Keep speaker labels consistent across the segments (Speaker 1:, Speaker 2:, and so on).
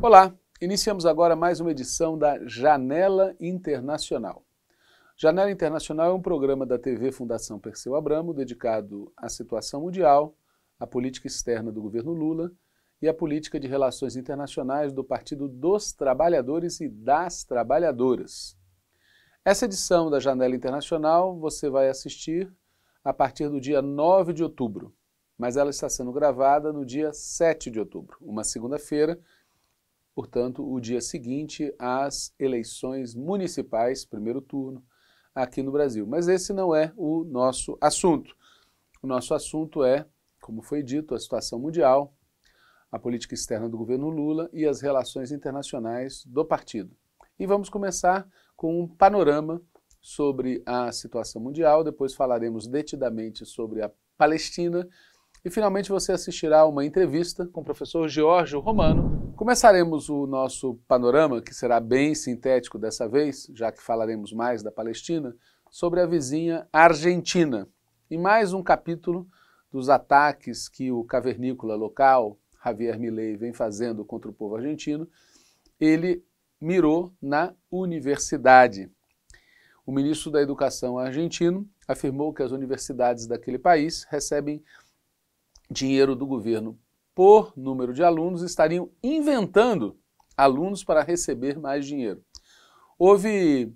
Speaker 1: Olá, iniciamos agora mais uma edição da Janela Internacional. Janela Internacional é um programa da TV Fundação Perseu Abramo dedicado à situação mundial, à política externa do governo Lula e à política de relações internacionais do Partido dos Trabalhadores e das Trabalhadoras. Essa edição da Janela Internacional você vai assistir a partir do dia 9 de outubro, mas ela está sendo gravada no dia 7 de outubro, uma segunda-feira, portanto, o dia seguinte às eleições municipais, primeiro turno, aqui no Brasil. Mas esse não é o nosso assunto. O nosso assunto é, como foi dito, a situação mundial, a política externa do governo Lula e as relações internacionais do partido. E vamos começar com um panorama sobre a situação mundial, depois falaremos detidamente sobre a Palestina e finalmente você assistirá a uma entrevista com o professor Giorgio Romano. Começaremos o nosso panorama, que será bem sintético dessa vez, já que falaremos mais da Palestina, sobre a vizinha Argentina. E mais um capítulo dos ataques que o cavernícola local, Javier Milei, vem fazendo contra o povo argentino. Ele mirou na universidade. O ministro da Educação argentino afirmou que as universidades daquele país recebem dinheiro do governo por número de alunos estariam inventando alunos para receber mais dinheiro. Houve,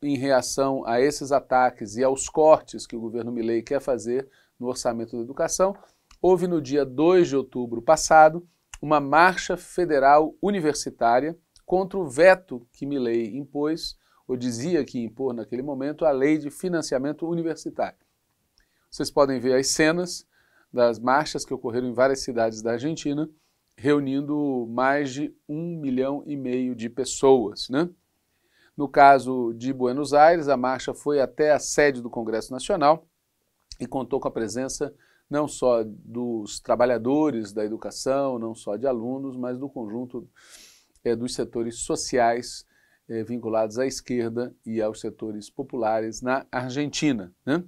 Speaker 1: em reação a esses ataques e aos cortes que o governo Milley quer fazer no orçamento da educação, houve no dia 2 de outubro passado uma marcha federal universitária contra o veto que Milley impôs ou dizia que impor naquele momento a lei de financiamento universitário. Vocês podem ver as cenas das marchas que ocorreram em várias cidades da Argentina, reunindo mais de um milhão e meio de pessoas. Né? No caso de Buenos Aires, a marcha foi até a sede do Congresso Nacional e contou com a presença não só dos trabalhadores da educação, não só de alunos, mas do conjunto é, dos setores sociais eh, vinculados à esquerda e aos setores populares na Argentina. Né?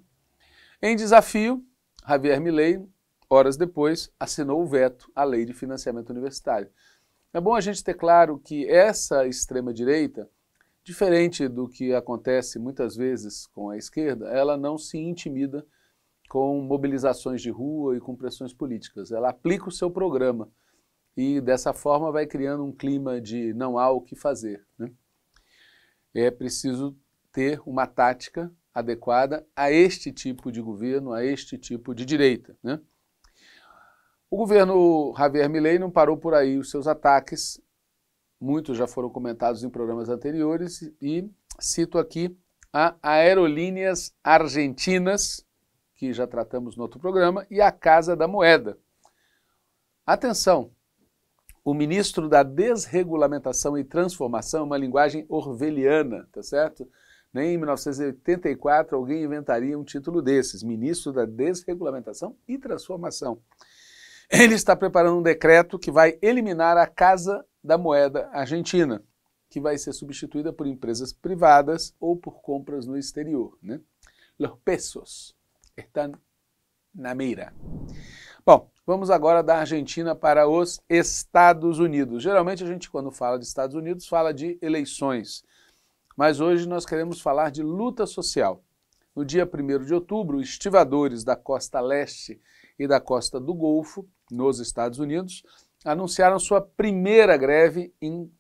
Speaker 1: Em desafio, Javier Milei, horas depois, assinou o veto à lei de financiamento universitário. É bom a gente ter claro que essa extrema-direita, diferente do que acontece muitas vezes com a esquerda, ela não se intimida com mobilizações de rua e com pressões políticas. Ela aplica o seu programa e, dessa forma, vai criando um clima de não há o que fazer. Né? é preciso ter uma tática adequada a este tipo de governo, a este tipo de direita. Né? O governo Javier Milei não parou por aí os seus ataques, muitos já foram comentados em programas anteriores, e cito aqui a Aerolíneas Argentinas, que já tratamos no outro programa, e a Casa da Moeda. Atenção, o ministro da desregulamentação e transformação, é uma linguagem orveliana, tá certo? Nem em 1984 alguém inventaria um título desses, ministro da desregulamentação e transformação. Ele está preparando um decreto que vai eliminar a Casa da Moeda Argentina, que vai ser substituída por empresas privadas ou por compras no exterior, né? Los pesos estão na mira. Bom, vamos agora da Argentina para os Estados Unidos. Geralmente a gente, quando fala de Estados Unidos, fala de eleições. Mas hoje nós queremos falar de luta social. No dia 1 de outubro, estivadores da costa leste e da costa do Golfo, nos Estados Unidos, anunciaram sua primeira greve em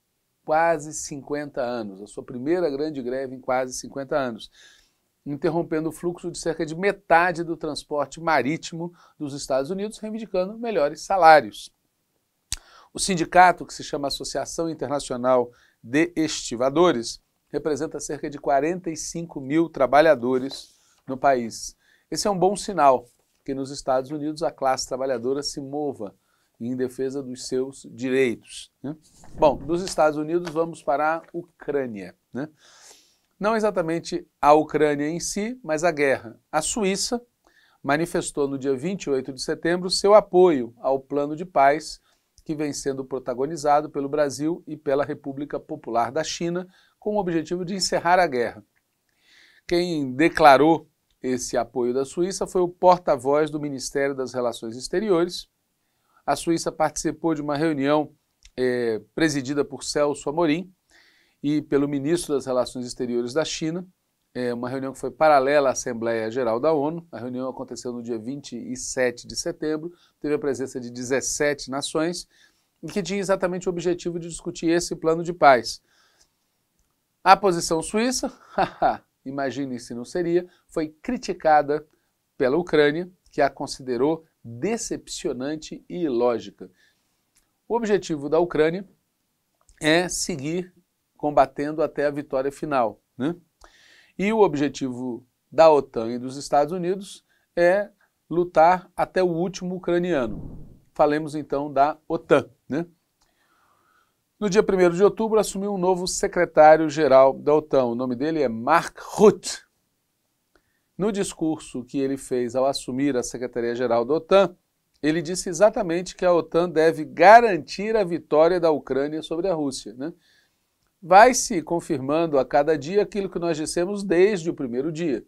Speaker 1: quase 50 anos, a sua primeira grande greve em quase 50 anos interrompendo o fluxo de cerca de metade do transporte marítimo dos Estados Unidos, reivindicando melhores salários. O sindicato, que se chama Associação Internacional de Estivadores, representa cerca de 45 mil trabalhadores no país. Esse é um bom sinal que nos Estados Unidos a classe trabalhadora se mova em defesa dos seus direitos. Né? Bom, dos Estados Unidos vamos para a Ucrânia. Né? não exatamente a Ucrânia em si, mas a guerra. A Suíça manifestou no dia 28 de setembro seu apoio ao plano de paz que vem sendo protagonizado pelo Brasil e pela República Popular da China, com o objetivo de encerrar a guerra. Quem declarou esse apoio da Suíça foi o porta-voz do Ministério das Relações Exteriores. A Suíça participou de uma reunião eh, presidida por Celso Amorim, e pelo ministro das Relações Exteriores da China, é uma reunião que foi paralela à Assembleia Geral da ONU. A reunião aconteceu no dia 27 de setembro, teve a presença de 17 nações, e que tinha exatamente o objetivo de discutir esse plano de paz. A posição suíça, imagine se não seria, foi criticada pela Ucrânia, que a considerou decepcionante e ilógica. O objetivo da Ucrânia é seguir combatendo até a vitória final. Né? E o objetivo da OTAN e dos Estados Unidos é lutar até o último ucraniano. Falemos então da OTAN. Né? No dia 1 de outubro, assumiu um novo secretário-geral da OTAN. O nome dele é Mark Rutte. No discurso que ele fez ao assumir a Secretaria-Geral da OTAN, ele disse exatamente que a OTAN deve garantir a vitória da Ucrânia sobre a Rússia. Né? vai se confirmando a cada dia aquilo que nós dissemos desde o primeiro dia,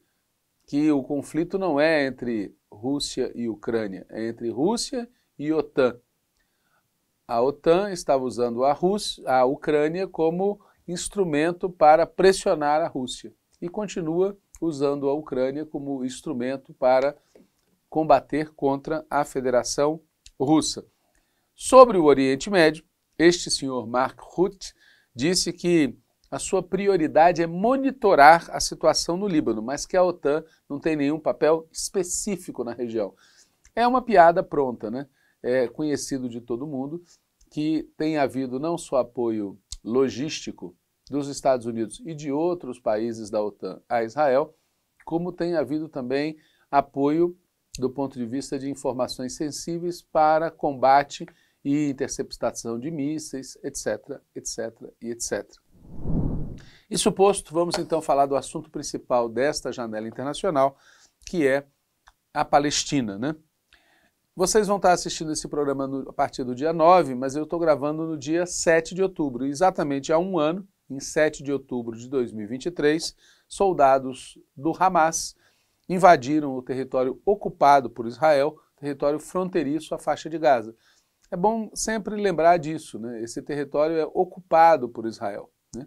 Speaker 1: que o conflito não é entre Rússia e Ucrânia, é entre Rússia e OTAN. A OTAN estava usando a, Rússia, a Ucrânia como instrumento para pressionar a Rússia e continua usando a Ucrânia como instrumento para combater contra a Federação Russa. Sobre o Oriente Médio, este senhor Mark Rutte disse que a sua prioridade é monitorar a situação no Líbano, mas que a OTAN não tem nenhum papel específico na região. É uma piada pronta, né? É conhecido de todo mundo que tem havido não só apoio logístico dos Estados Unidos e de outros países da OTAN a Israel, como tem havido também apoio do ponto de vista de informações sensíveis para combate e interceptação de mísseis, etc, etc e etc. Isso posto, vamos então falar do assunto principal desta janela internacional, que é a Palestina, né? Vocês vão estar assistindo esse programa no, a partir do dia 9, mas eu estou gravando no dia 7 de outubro, exatamente há um ano, em 7 de outubro de 2023, soldados do Hamas invadiram o território ocupado por Israel, território fronteiriço à faixa de Gaza. É bom sempre lembrar disso, né? esse território é ocupado por Israel. Né?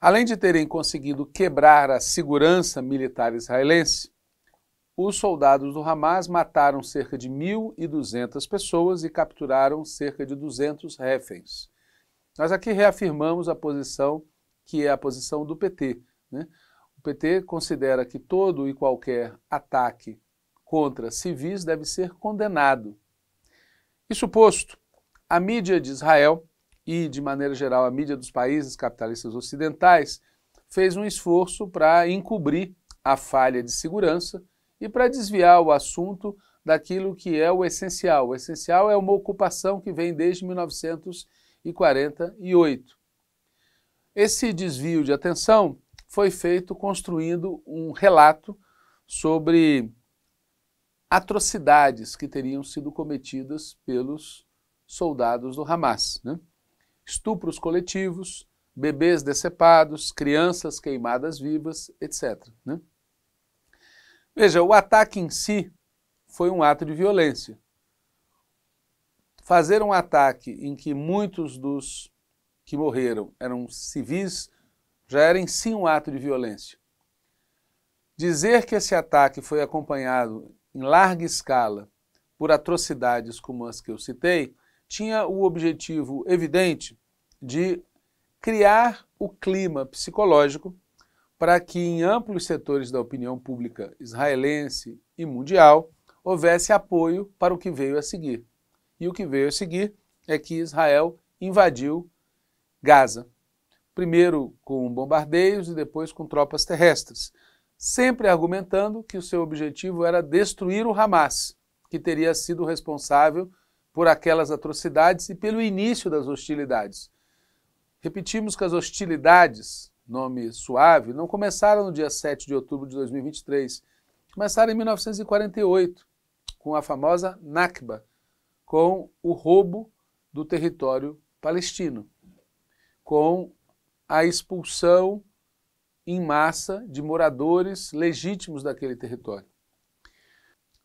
Speaker 1: Além de terem conseguido quebrar a segurança militar israelense, os soldados do Hamas mataram cerca de 1.200 pessoas e capturaram cerca de 200 reféns. Nós aqui reafirmamos a posição que é a posição do PT. Né? O PT considera que todo e qualquer ataque contra civis deve ser condenado isso posto, a mídia de Israel e, de maneira geral, a mídia dos países capitalistas ocidentais fez um esforço para encobrir a falha de segurança e para desviar o assunto daquilo que é o essencial. O essencial é uma ocupação que vem desde 1948. Esse desvio de atenção foi feito construindo um relato sobre atrocidades que teriam sido cometidas pelos soldados do Hamas. Né? Estupros coletivos, bebês decepados, crianças queimadas vivas, etc. Né? Veja, o ataque em si foi um ato de violência. Fazer um ataque em que muitos dos que morreram eram civis já era em si um ato de violência. Dizer que esse ataque foi acompanhado em larga escala por atrocidades como as que eu citei, tinha o objetivo evidente de criar o clima psicológico para que em amplos setores da opinião pública israelense e mundial houvesse apoio para o que veio a seguir. E o que veio a seguir é que Israel invadiu Gaza, primeiro com bombardeios e depois com tropas terrestres sempre argumentando que o seu objetivo era destruir o Hamas, que teria sido responsável por aquelas atrocidades e pelo início das hostilidades. Repetimos que as hostilidades, nome suave, não começaram no dia 7 de outubro de 2023, começaram em 1948, com a famosa Nakba, com o roubo do território palestino, com a expulsão em massa de moradores legítimos daquele território.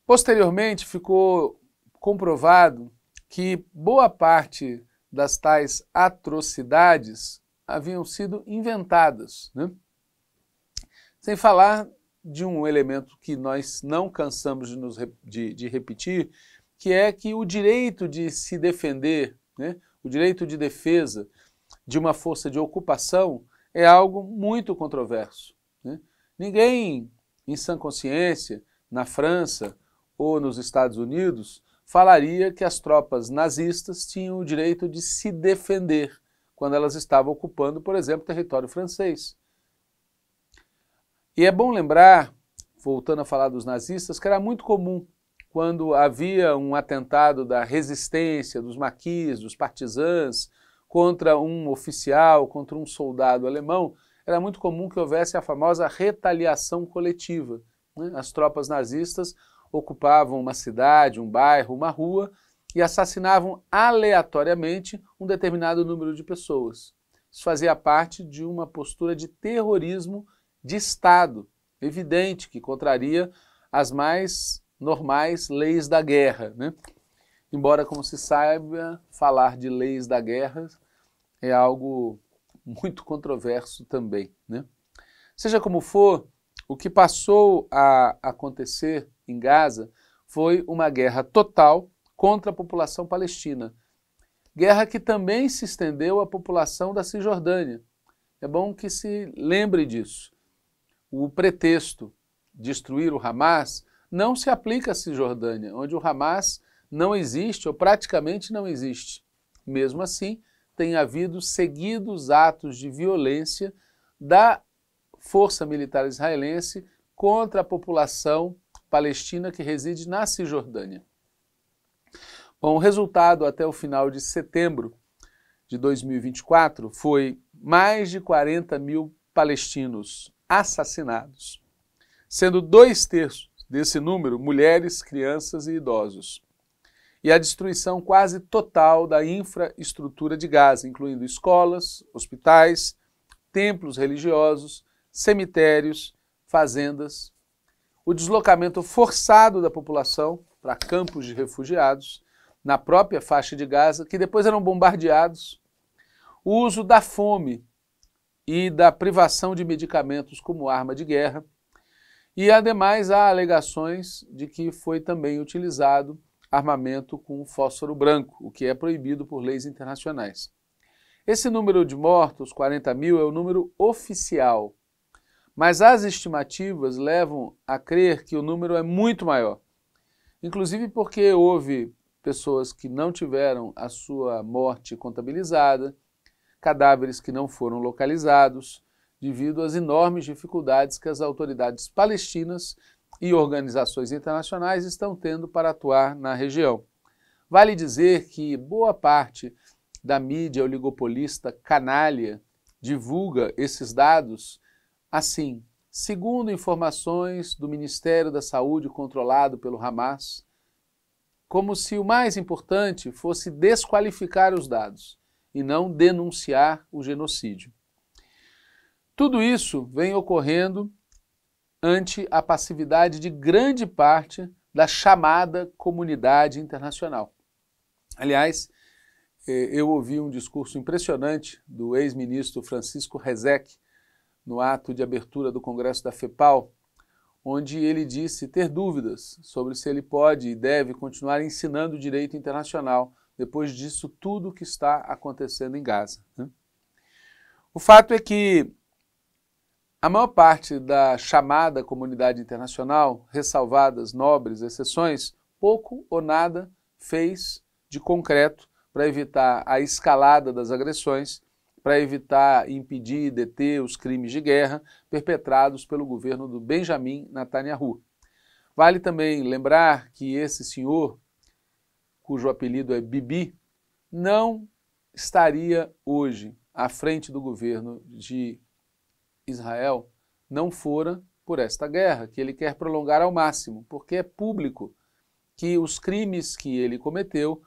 Speaker 1: Posteriormente, ficou comprovado que boa parte das tais atrocidades haviam sido inventadas. Né? Sem falar de um elemento que nós não cansamos de, nos, de, de repetir, que é que o direito de se defender, né? o direito de defesa de uma força de ocupação é algo muito controverso. Né? Ninguém em sã consciência, na França ou nos Estados Unidos, falaria que as tropas nazistas tinham o direito de se defender quando elas estavam ocupando, por exemplo, território francês. E é bom lembrar, voltando a falar dos nazistas, que era muito comum quando havia um atentado da resistência, dos maquis, dos partisans, contra um oficial, contra um soldado alemão, era muito comum que houvesse a famosa retaliação coletiva. Né? As tropas nazistas ocupavam uma cidade, um bairro, uma rua e assassinavam aleatoriamente um determinado número de pessoas. Isso fazia parte de uma postura de terrorismo de Estado, evidente que contraria as mais normais leis da guerra. Né? Embora, como se saiba, falar de leis da guerra é algo muito controverso também. Né? Seja como for, o que passou a acontecer em Gaza foi uma guerra total contra a população palestina. Guerra que também se estendeu à população da Cisjordânia. É bom que se lembre disso. O pretexto destruir o Hamas não se aplica à Cisjordânia, onde o Hamas não existe ou praticamente não existe. Mesmo assim, tem havido seguidos atos de violência da força militar israelense contra a população palestina que reside na Cisjordânia. Bom, o resultado até o final de setembro de 2024 foi mais de 40 mil palestinos assassinados, sendo dois terços desse número mulheres, crianças e idosos e a destruição quase total da infraestrutura de Gaza, incluindo escolas, hospitais, templos religiosos, cemitérios, fazendas, o deslocamento forçado da população para campos de refugiados na própria faixa de Gaza, que depois eram bombardeados, o uso da fome e da privação de medicamentos como arma de guerra, e ademais há alegações de que foi também utilizado armamento com fósforo branco, o que é proibido por leis internacionais. Esse número de mortos, 40 mil, é o número oficial, mas as estimativas levam a crer que o número é muito maior, inclusive porque houve pessoas que não tiveram a sua morte contabilizada, cadáveres que não foram localizados, devido às enormes dificuldades que as autoridades palestinas e organizações internacionais estão tendo para atuar na região. Vale dizer que boa parte da mídia oligopolista canalha divulga esses dados assim. Segundo informações do Ministério da Saúde controlado pelo Hamas, como se o mais importante fosse desqualificar os dados e não denunciar o genocídio. Tudo isso vem ocorrendo ante a passividade de grande parte da chamada comunidade internacional. Aliás, eh, eu ouvi um discurso impressionante do ex-ministro Francisco Rezec no ato de abertura do Congresso da FEPAL, onde ele disse ter dúvidas sobre se ele pode e deve continuar ensinando direito internacional depois disso tudo que está acontecendo em Gaza. Né. O fato é que a maior parte da chamada comunidade internacional, ressalvadas nobres exceções, pouco ou nada fez de concreto para evitar a escalada das agressões, para evitar impedir e deter os crimes de guerra perpetrados pelo governo do Benjamin Netanyahu. Vale também lembrar que esse senhor, cujo apelido é Bibi, não estaria hoje à frente do governo de Israel não fora por esta guerra, que ele quer prolongar ao máximo, porque é público que os crimes que ele cometeu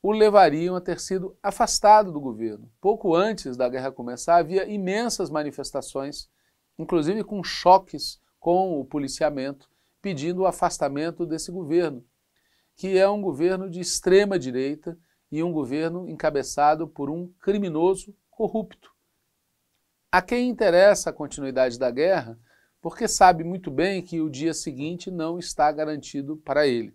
Speaker 1: o levariam a ter sido afastado do governo. Pouco antes da guerra começar, havia imensas manifestações, inclusive com choques com o policiamento, pedindo o afastamento desse governo, que é um governo de extrema direita e um governo encabeçado por um criminoso corrupto a quem interessa a continuidade da guerra, porque sabe muito bem que o dia seguinte não está garantido para ele.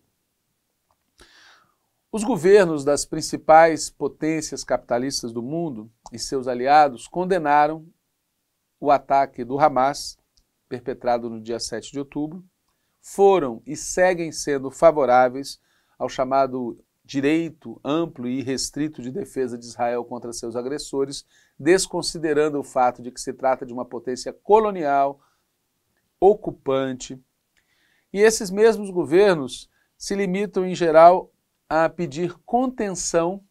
Speaker 1: Os governos das principais potências capitalistas do mundo e seus aliados condenaram o ataque do Hamas, perpetrado no dia 7 de outubro, foram e seguem sendo favoráveis ao chamado direito amplo e restrito de defesa de Israel contra seus agressores, desconsiderando o fato de que se trata de uma potência colonial, ocupante. E esses mesmos governos se limitam, em geral, a pedir contenção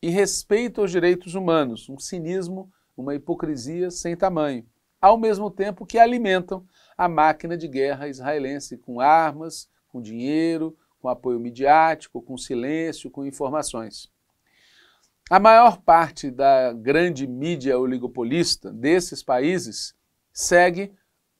Speaker 1: e respeito aos direitos humanos, um cinismo, uma hipocrisia sem tamanho, ao mesmo tempo que alimentam a máquina de guerra israelense com armas, com dinheiro, com apoio midiático, com silêncio, com informações. A maior parte da grande mídia oligopolista desses países segue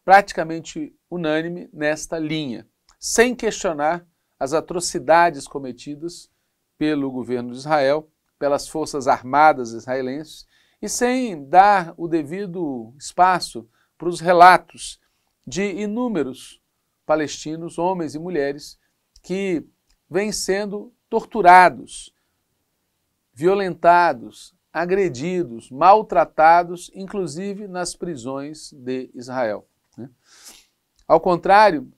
Speaker 1: praticamente unânime nesta linha, sem questionar as atrocidades cometidas pelo governo de Israel, pelas forças armadas israelenses e sem dar o devido espaço para os relatos de inúmeros palestinos, homens e mulheres, que vêm sendo torturados, violentados, agredidos, maltratados, inclusive nas prisões de Israel. Né? Ao contrário,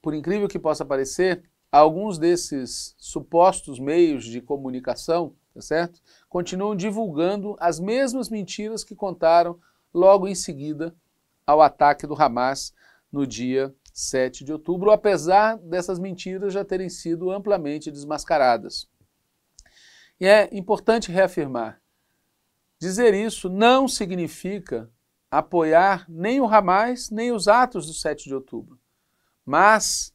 Speaker 1: por incrível que possa parecer, alguns desses supostos meios de comunicação, tá certo? Continuam divulgando as mesmas mentiras que contaram logo em seguida ao ataque do Hamas no dia 7 de outubro, apesar dessas mentiras já terem sido amplamente desmascaradas. E é importante reafirmar: dizer isso não significa apoiar nem o Hamas, nem os atos do 7 de outubro, mas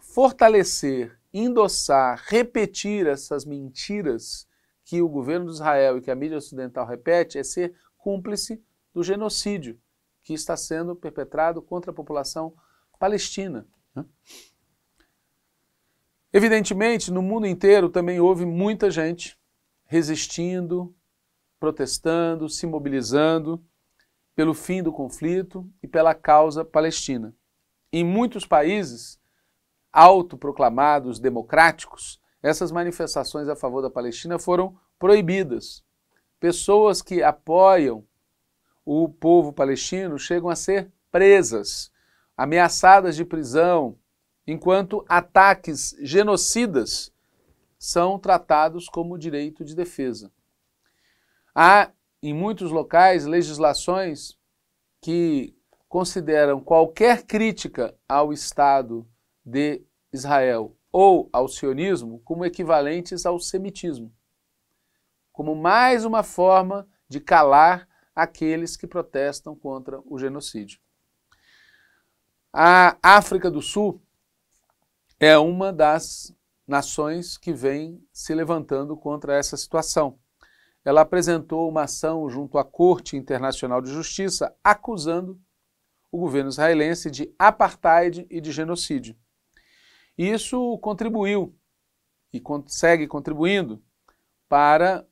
Speaker 1: fortalecer, endossar, repetir essas mentiras que o governo de Israel e que a mídia ocidental repete é ser cúmplice do genocídio que está sendo perpetrado contra a população palestina. Né? Evidentemente, no mundo inteiro também houve muita gente resistindo, protestando, se mobilizando pelo fim do conflito e pela causa palestina. Em muitos países autoproclamados democráticos, essas manifestações a favor da Palestina foram proibidas. Pessoas que apoiam o povo palestino chegam a ser presas, ameaçadas de prisão, enquanto ataques genocidas são tratados como direito de defesa. Há, em muitos locais, legislações que consideram qualquer crítica ao Estado de Israel ou ao sionismo como equivalentes ao semitismo, como mais uma forma de calar aqueles que protestam contra o genocídio. A África do Sul é uma das nações que vem se levantando contra essa situação. Ela apresentou uma ação junto à Corte Internacional de Justiça acusando o governo israelense de apartheid e de genocídio. Isso contribuiu e segue contribuindo para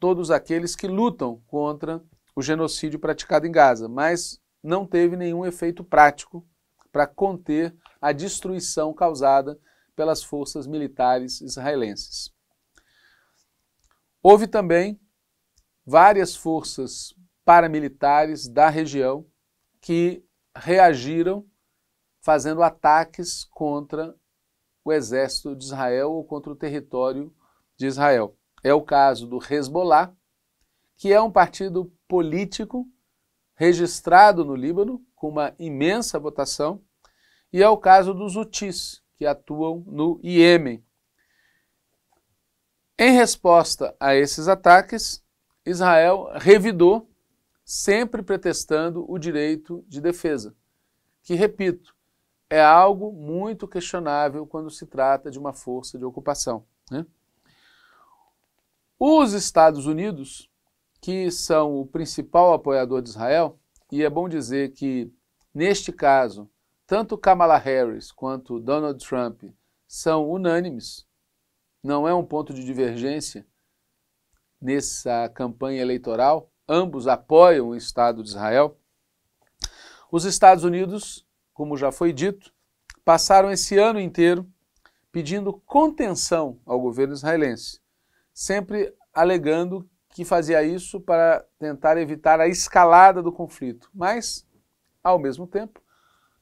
Speaker 1: todos aqueles que lutam contra o genocídio praticado em Gaza, mas não teve nenhum efeito prático para conter a destruição causada pelas forças militares israelenses. Houve também várias forças paramilitares da região que reagiram fazendo ataques contra o exército de Israel ou contra o território de Israel. É o caso do Hezbollah, que é um partido político registrado no Líbano, com uma imensa votação, e é o caso dos utis que atuam no Iêmen. Em resposta a esses ataques, Israel revidou, sempre pretextando o direito de defesa, que, repito, é algo muito questionável quando se trata de uma força de ocupação. Né? Os Estados Unidos, que são o principal apoiador de Israel, e é bom dizer que, neste caso, tanto Kamala Harris quanto Donald Trump são unânimes. Não é um ponto de divergência nessa campanha eleitoral. Ambos apoiam o Estado de Israel. Os Estados Unidos, como já foi dito, passaram esse ano inteiro pedindo contenção ao governo israelense, sempre alegando que fazia isso para tentar evitar a escalada do conflito. Mas, ao mesmo tempo,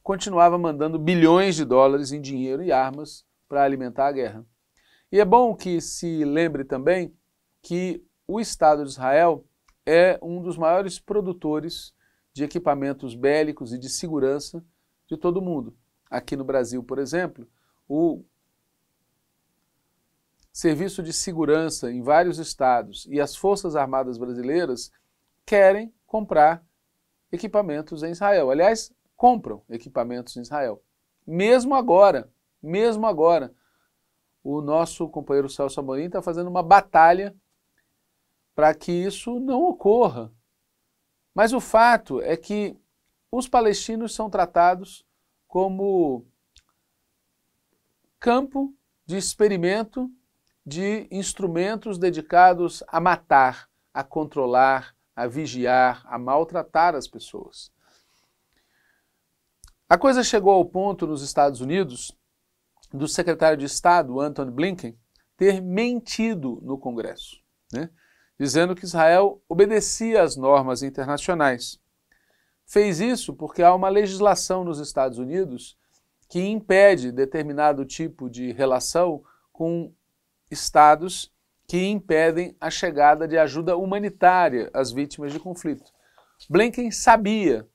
Speaker 1: continuava mandando bilhões de dólares em dinheiro e armas para alimentar a guerra. E é bom que se lembre também que o Estado de Israel é um dos maiores produtores de equipamentos bélicos e de segurança de todo o mundo. Aqui no Brasil, por exemplo, o serviço de segurança em vários estados e as Forças Armadas brasileiras querem comprar equipamentos em Israel. Aliás, compram equipamentos em Israel. Mesmo agora, mesmo agora, o nosso companheiro Celso Amorim está fazendo uma batalha para que isso não ocorra. Mas o fato é que os palestinos são tratados como campo de experimento de instrumentos dedicados a matar, a controlar, a vigiar, a maltratar as pessoas. A coisa chegou ao ponto nos Estados Unidos do secretário de Estado, Anthony Blinken, ter mentido no Congresso, né? dizendo que Israel obedecia às normas internacionais. Fez isso porque há uma legislação nos Estados Unidos que impede determinado tipo de relação com estados que impedem a chegada de ajuda humanitária às vítimas de conflito. Blinken sabia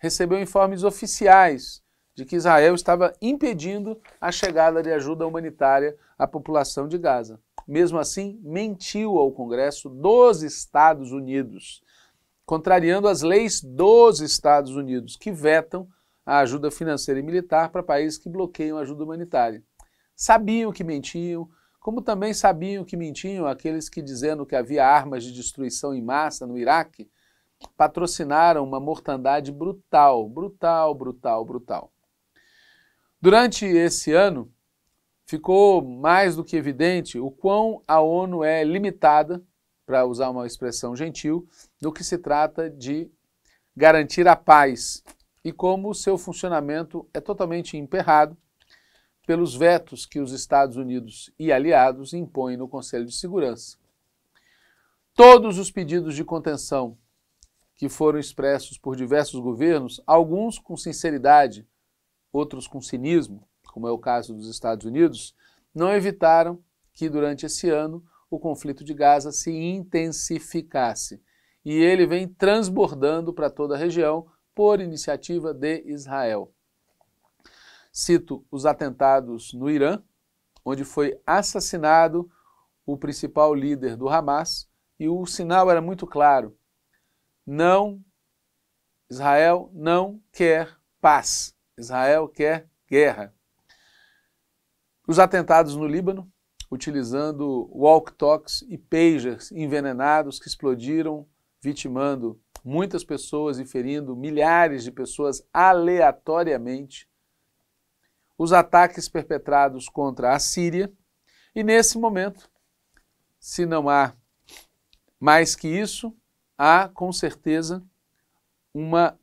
Speaker 1: recebeu informes oficiais de que Israel estava impedindo a chegada de ajuda humanitária à população de Gaza. Mesmo assim, mentiu ao Congresso dos Estados Unidos, contrariando as leis dos Estados Unidos, que vetam a ajuda financeira e militar para países que bloqueiam a ajuda humanitária. Sabiam que mentiam, como também sabiam que mentiam aqueles que dizendo que havia armas de destruição em massa no Iraque patrocinaram uma mortandade brutal, brutal, brutal, brutal. Durante esse ano, ficou mais do que evidente o quão a ONU é limitada, para usar uma expressão gentil, do que se trata de garantir a paz e como o seu funcionamento é totalmente emperrado pelos vetos que os Estados Unidos e aliados impõem no Conselho de Segurança. Todos os pedidos de contenção que foram expressos por diversos governos, alguns com sinceridade, outros com cinismo, como é o caso dos Estados Unidos, não evitaram que durante esse ano o conflito de Gaza se intensificasse. E ele vem transbordando para toda a região por iniciativa de Israel. Cito os atentados no Irã, onde foi assassinado o principal líder do Hamas, e o sinal era muito claro não, Israel não quer paz, Israel quer guerra. Os atentados no Líbano, utilizando walk-talks e pagers envenenados que explodiram, vitimando muitas pessoas e ferindo milhares de pessoas aleatoriamente. Os ataques perpetrados contra a Síria. E nesse momento, se não há mais que isso, há com certeza uma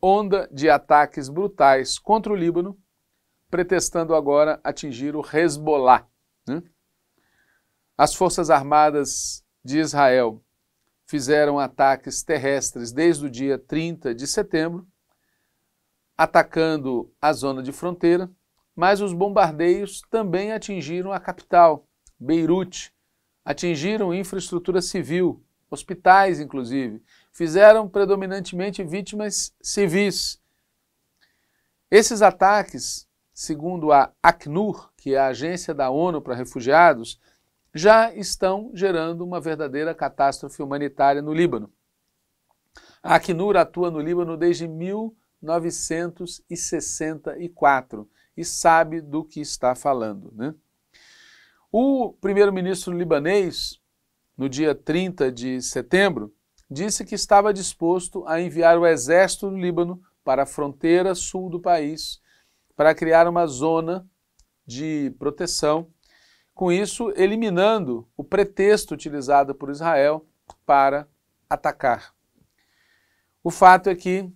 Speaker 1: onda de ataques brutais contra o Líbano, pretextando agora atingir o Hezbollah. Né? As Forças Armadas de Israel fizeram ataques terrestres desde o dia 30 de setembro, atacando a zona de fronteira, mas os bombardeios também atingiram a capital, Beirute, atingiram infraestrutura civil, hospitais inclusive, fizeram predominantemente vítimas civis. Esses ataques, segundo a ACNUR, que é a agência da ONU para refugiados, já estão gerando uma verdadeira catástrofe humanitária no Líbano. A Acnur atua no Líbano desde 1964 e sabe do que está falando. Né? O primeiro-ministro libanês, no dia 30 de setembro, disse que estava disposto a enviar o exército do Líbano para a fronteira sul do país para criar uma zona de proteção, com isso eliminando o pretexto utilizado por Israel para atacar. O fato é que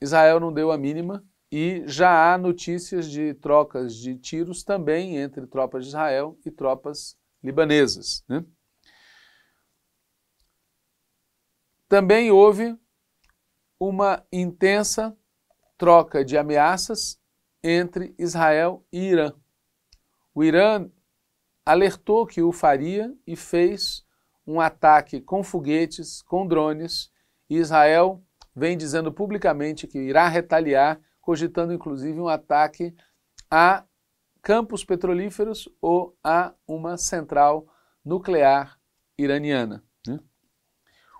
Speaker 1: Israel não deu a mínima e já há notícias de trocas de tiros também entre tropas de Israel e tropas libanesas. Né? Também houve uma intensa troca de ameaças entre Israel e Irã. O Irã alertou que o faria e fez um ataque com foguetes, com drones, e Israel vem dizendo publicamente que irá retaliar, cogitando inclusive um ataque a campos petrolíferos ou a uma central nuclear iraniana.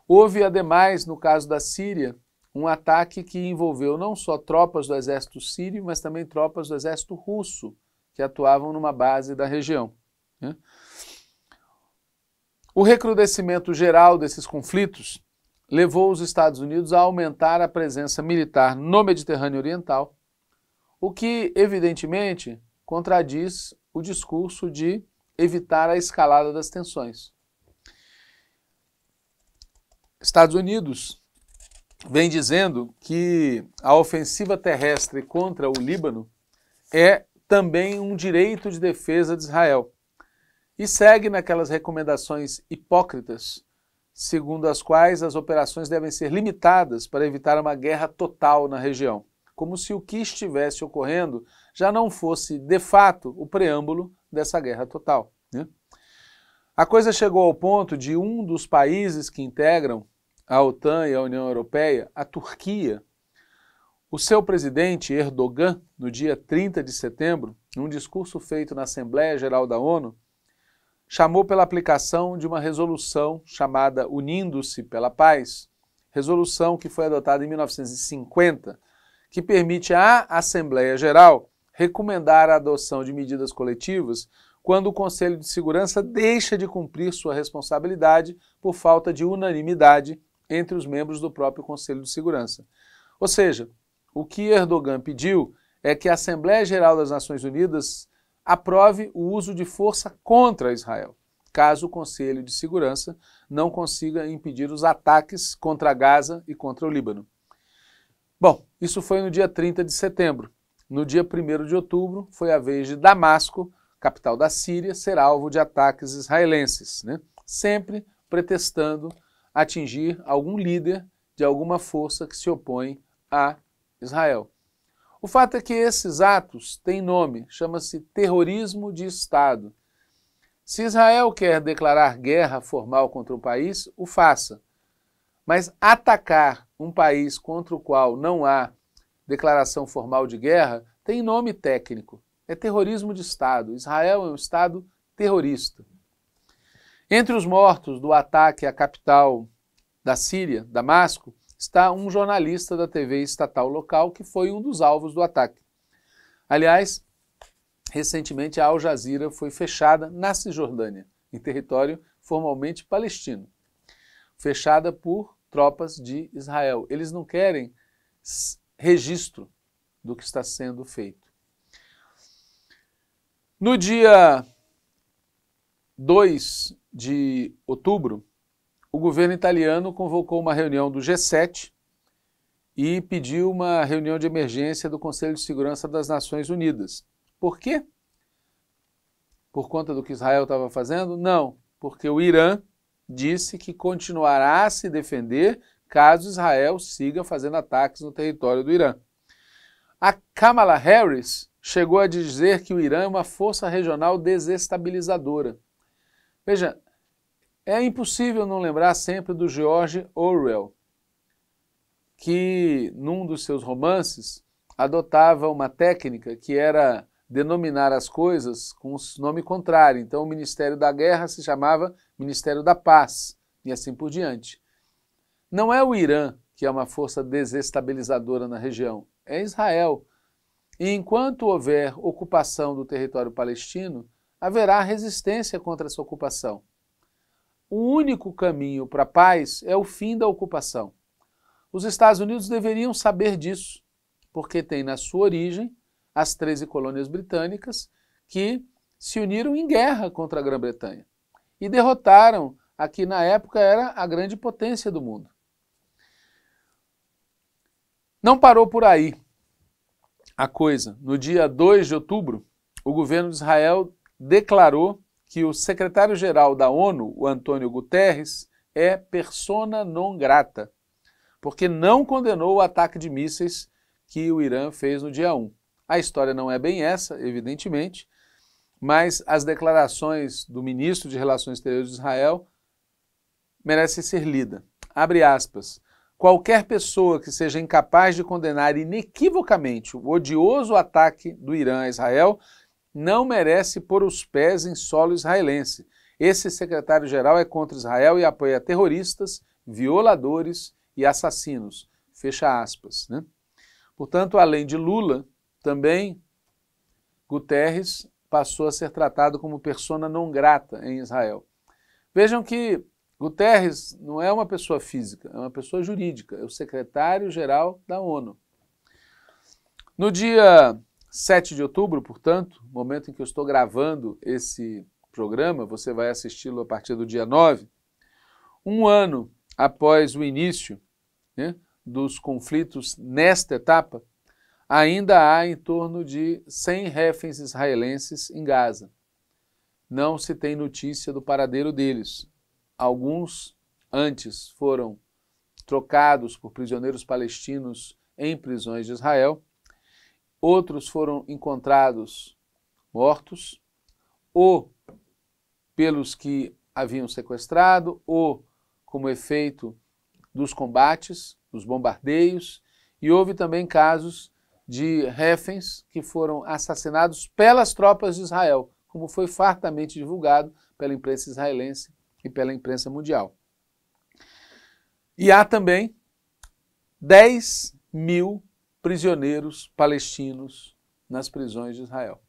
Speaker 1: Houve, ademais, no caso da Síria, um ataque que envolveu não só tropas do exército sírio, mas também tropas do exército russo, que atuavam numa base da região. Né? O recrudescimento geral desses conflitos levou os Estados Unidos a aumentar a presença militar no Mediterrâneo Oriental, o que, evidentemente, contradiz o discurso de evitar a escalada das tensões. Estados Unidos vem dizendo que a ofensiva terrestre contra o Líbano é também um direito de defesa de Israel e segue naquelas recomendações hipócritas, segundo as quais as operações devem ser limitadas para evitar uma guerra total na região, como se o que estivesse ocorrendo já não fosse, de fato, o preâmbulo dessa guerra total. Né? A coisa chegou ao ponto de um dos países que integram a OTAN e a União Europeia, a Turquia, o seu presidente Erdogan, no dia 30 de setembro, num discurso feito na Assembleia Geral da ONU, chamou pela aplicação de uma resolução chamada Unindo-se pela Paz, resolução que foi adotada em 1950, que permite à Assembleia Geral recomendar a adoção de medidas coletivas quando o Conselho de Segurança deixa de cumprir sua responsabilidade por falta de unanimidade entre os membros do próprio Conselho de Segurança. Ou seja, o que Erdogan pediu é que a Assembleia Geral das Nações Unidas aprove o uso de força contra Israel, caso o Conselho de Segurança não consiga impedir os ataques contra Gaza e contra o Líbano. Bom, isso foi no dia 30 de setembro. No dia 1 de outubro, foi a vez de Damasco, capital da Síria, ser alvo de ataques israelenses, né? sempre pretextando atingir algum líder de alguma força que se opõe a Israel. O fato é que esses atos têm nome, chama-se terrorismo de Estado. Se Israel quer declarar guerra formal contra o país, o faça. Mas atacar um país contra o qual não há declaração formal de guerra tem nome técnico. É terrorismo de Estado. Israel é um Estado terrorista. Entre os mortos do ataque à capital da Síria, Damasco, está um jornalista da TV estatal local que foi um dos alvos do ataque. Aliás, recentemente a Al Jazeera foi fechada na Cisjordânia, em território formalmente palestino, fechada por tropas de Israel. Eles não querem registro do que está sendo feito. No dia 2 de outubro, o governo italiano convocou uma reunião do G7 e pediu uma reunião de emergência do Conselho de Segurança das Nações Unidas. Por quê? Por conta do que Israel estava fazendo? Não, porque o Irã disse que continuará a se defender caso Israel siga fazendo ataques no território do Irã. A Kamala Harris chegou a dizer que o Irã é uma força regional desestabilizadora. Veja, é impossível não lembrar sempre do George Orwell, que num dos seus romances adotava uma técnica que era denominar as coisas com o nome contrário. Então, o Ministério da Guerra se chamava Ministério da Paz e assim por diante. Não é o Irã que é uma força desestabilizadora na região, é Israel. E enquanto houver ocupação do território palestino, haverá resistência contra essa ocupação o único caminho para a paz é o fim da ocupação. Os Estados Unidos deveriam saber disso, porque tem na sua origem as 13 colônias britânicas que se uniram em guerra contra a Grã-Bretanha e derrotaram a que na época era a grande potência do mundo. Não parou por aí a coisa. No dia 2 de outubro, o governo de Israel declarou que o secretário-geral da ONU, o Antônio Guterres, é persona non grata, porque não condenou o ataque de mísseis que o Irã fez no dia 1. A história não é bem essa, evidentemente, mas as declarações do ministro de Relações Exteriores de Israel merecem ser lida. Abre aspas. Qualquer pessoa que seja incapaz de condenar inequivocamente o odioso ataque do Irã a Israel não merece pôr os pés em solo israelense. Esse secretário-geral é contra Israel e apoia terroristas, violadores e assassinos. Fecha aspas. Né? Portanto, além de Lula, também Guterres passou a ser tratado como persona não grata em Israel. Vejam que Guterres não é uma pessoa física, é uma pessoa jurídica, é o secretário-geral da ONU. No dia 7 de outubro, portanto, momento em que eu estou gravando esse programa, você vai assisti-lo a partir do dia 9, um ano após o início né, dos conflitos nesta etapa, ainda há em torno de 100 reféns israelenses em Gaza. Não se tem notícia do paradeiro deles. Alguns antes foram trocados por prisioneiros palestinos em prisões de Israel outros foram encontrados mortos, ou pelos que haviam sequestrado, ou como efeito dos combates, dos bombardeios, e houve também casos de reféns que foram assassinados pelas tropas de Israel, como foi fartamente divulgado pela imprensa israelense e pela imprensa mundial. E há também 10 mil prisioneiros palestinos nas prisões de Israel.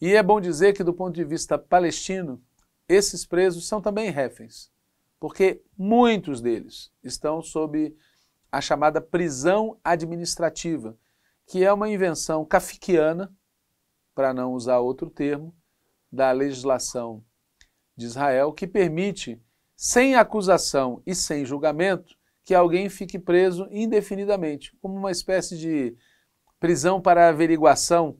Speaker 1: E é bom dizer que, do ponto de vista palestino, esses presos são também reféns, porque muitos deles estão sob a chamada prisão administrativa, que é uma invenção kafkiana, para não usar outro termo, da legislação de Israel, que permite, sem acusação e sem julgamento, que alguém fique preso indefinidamente, como uma espécie de prisão para averiguação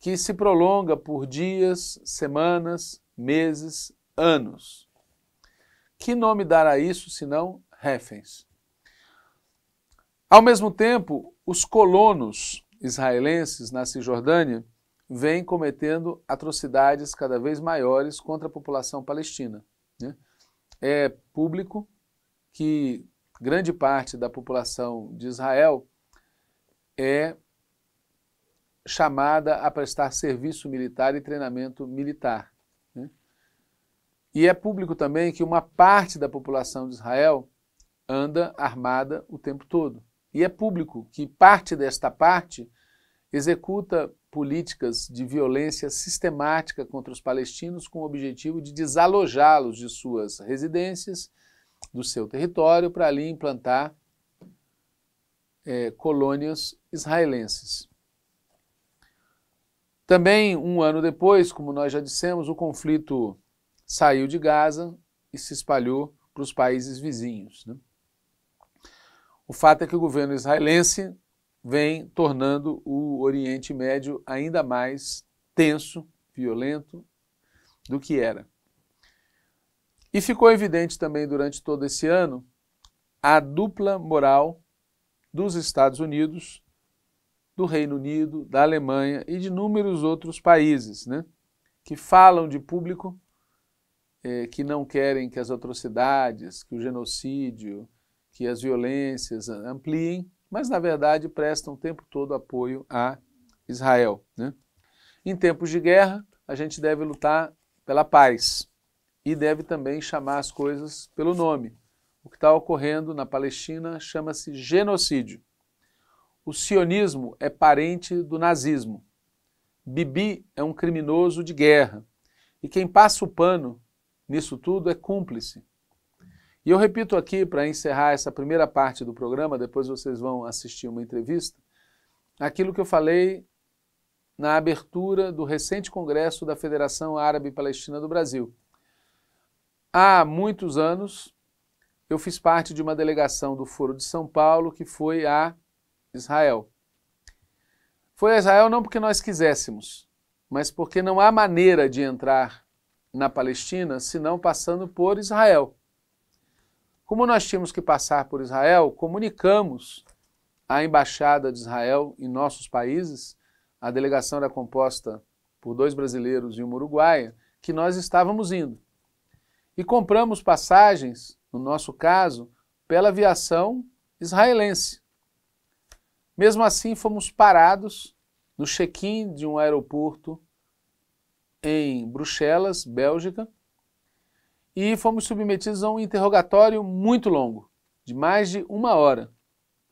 Speaker 1: que se prolonga por dias, semanas, meses, anos. Que nome dar a isso senão reféns? Ao mesmo tempo, os colonos israelenses na Cisjordânia vêm cometendo atrocidades cada vez maiores contra a população palestina. Né? É público que grande parte da população de Israel é chamada a prestar serviço militar e treinamento militar. Né? E é público também que uma parte da população de Israel anda armada o tempo todo. E é público que parte desta parte executa políticas de violência sistemática contra os palestinos com o objetivo de desalojá-los de suas residências do seu território para ali implantar é, colônias israelenses. Também, um ano depois, como nós já dissemos, o conflito saiu de Gaza e se espalhou para os países vizinhos. Né? O fato é que o governo israelense vem tornando o Oriente Médio ainda mais tenso, violento do que era. E ficou evidente também durante todo esse ano a dupla moral dos Estados Unidos, do Reino Unido, da Alemanha e de inúmeros outros países, né? que falam de público, eh, que não querem que as atrocidades, que o genocídio, que as violências ampliem, mas na verdade prestam o tempo todo apoio a Israel. Né? Em tempos de guerra, a gente deve lutar pela paz e deve também chamar as coisas pelo nome. O que está ocorrendo na Palestina chama-se genocídio. O sionismo é parente do nazismo. Bibi é um criminoso de guerra. E quem passa o pano nisso tudo é cúmplice. E eu repito aqui, para encerrar essa primeira parte do programa, depois vocês vão assistir uma entrevista, aquilo que eu falei na abertura do recente congresso da Federação Árabe Palestina do Brasil Há muitos anos, eu fiz parte de uma delegação do Foro de São Paulo que foi a Israel. Foi a Israel não porque nós quiséssemos, mas porque não há maneira de entrar na Palestina senão passando por Israel. Como nós tínhamos que passar por Israel, comunicamos à Embaixada de Israel em nossos países, a delegação era composta por dois brasileiros e um uruguaia, que nós estávamos indo e compramos passagens, no nosso caso, pela aviação israelense. Mesmo assim, fomos parados no check-in de um aeroporto em Bruxelas, Bélgica, e fomos submetidos a um interrogatório muito longo, de mais de uma hora,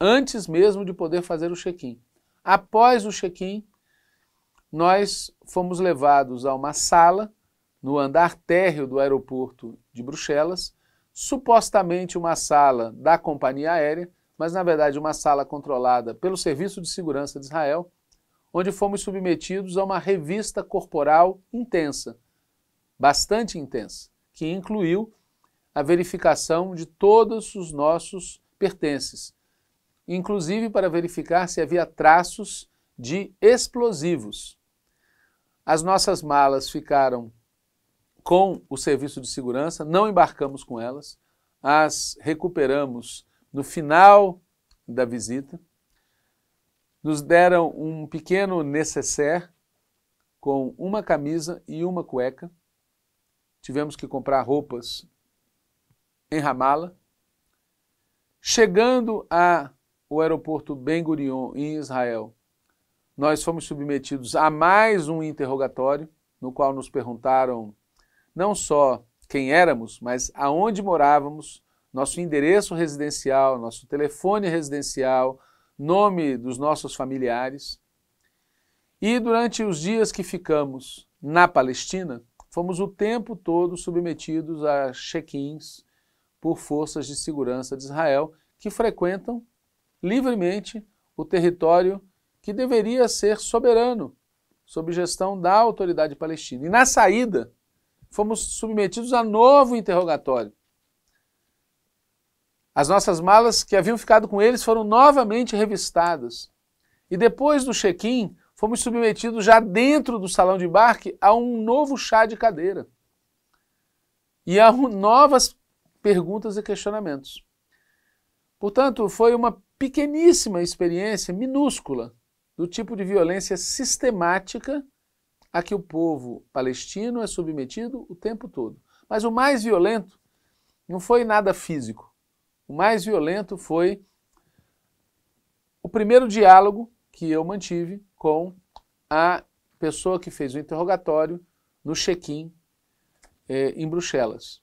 Speaker 1: antes mesmo de poder fazer o check-in. Após o check-in, nós fomos levados a uma sala no andar térreo do aeroporto de Bruxelas, supostamente uma sala da companhia aérea, mas na verdade uma sala controlada pelo Serviço de Segurança de Israel, onde fomos submetidos a uma revista corporal intensa, bastante intensa, que incluiu a verificação de todos os nossos pertences, inclusive para verificar se havia traços de explosivos. As nossas malas ficaram com o serviço de segurança, não embarcamos com elas, as recuperamos no final da visita. Nos deram um pequeno necessaire com uma camisa e uma cueca. Tivemos que comprar roupas em Ramala. Chegando ao aeroporto Ben Gurion, em Israel, nós fomos submetidos a mais um interrogatório, no qual nos perguntaram não só quem éramos, mas aonde morávamos, nosso endereço residencial, nosso telefone residencial, nome dos nossos familiares. E durante os dias que ficamos na Palestina, fomos o tempo todo submetidos a check-ins por forças de segurança de Israel que frequentam livremente o território que deveria ser soberano, sob gestão da autoridade palestina. E na saída, fomos submetidos a novo interrogatório. As nossas malas que haviam ficado com eles foram novamente revistadas. E depois do check-in, fomos submetidos já dentro do salão de embarque a um novo chá de cadeira e a novas perguntas e questionamentos. Portanto, foi uma pequeníssima experiência, minúscula, do tipo de violência sistemática a que o povo palestino é submetido o tempo todo. Mas o mais violento não foi nada físico. O mais violento foi o primeiro diálogo que eu mantive com a pessoa que fez o interrogatório no check-in eh, em Bruxelas.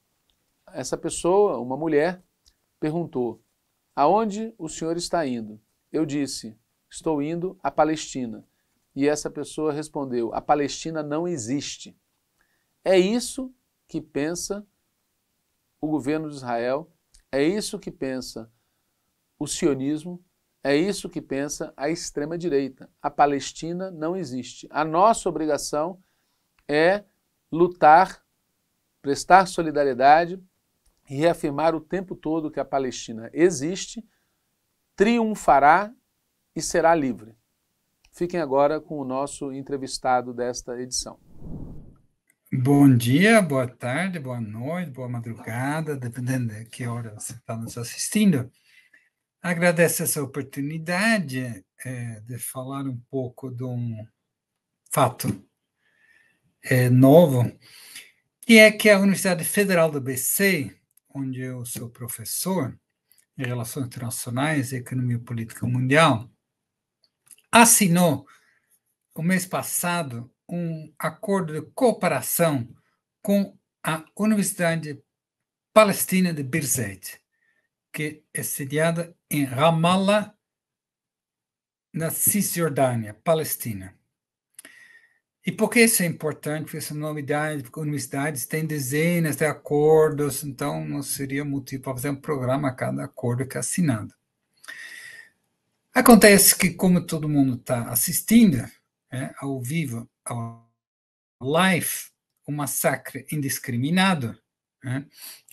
Speaker 1: Essa pessoa, uma mulher, perguntou: Aonde o senhor está indo? Eu disse: Estou indo à Palestina. E essa pessoa respondeu: a Palestina não existe. É isso que pensa o governo de Israel, é isso que pensa o sionismo, é isso que pensa a extrema-direita. A Palestina não existe. A nossa obrigação é lutar, prestar solidariedade e reafirmar o tempo todo que a Palestina existe, triunfará e será livre. Fiquem agora com o nosso entrevistado desta edição.
Speaker 2: Bom dia, boa tarde, boa noite, boa madrugada, dependendo de que hora você está nos assistindo. Agradeço essa oportunidade é, de falar um pouco de um fato é, novo, que é que a Universidade Federal do BC, onde eu sou professor em Relações Internacionais e Economia Política Mundial, assinou o mês passado um acordo de cooperação com a Universidade Palestina de Birzeit, que é sediada em Ramallah, na Cisjordânia, Palestina. E por que isso é importante? Porque essa novidade, porque universidades têm dezenas de acordos, então não seria motivo para fazer um programa a cada acordo que é assinado. Acontece que, como todo mundo está assistindo é, ao vivo, ao live, o um massacre indiscriminado, é,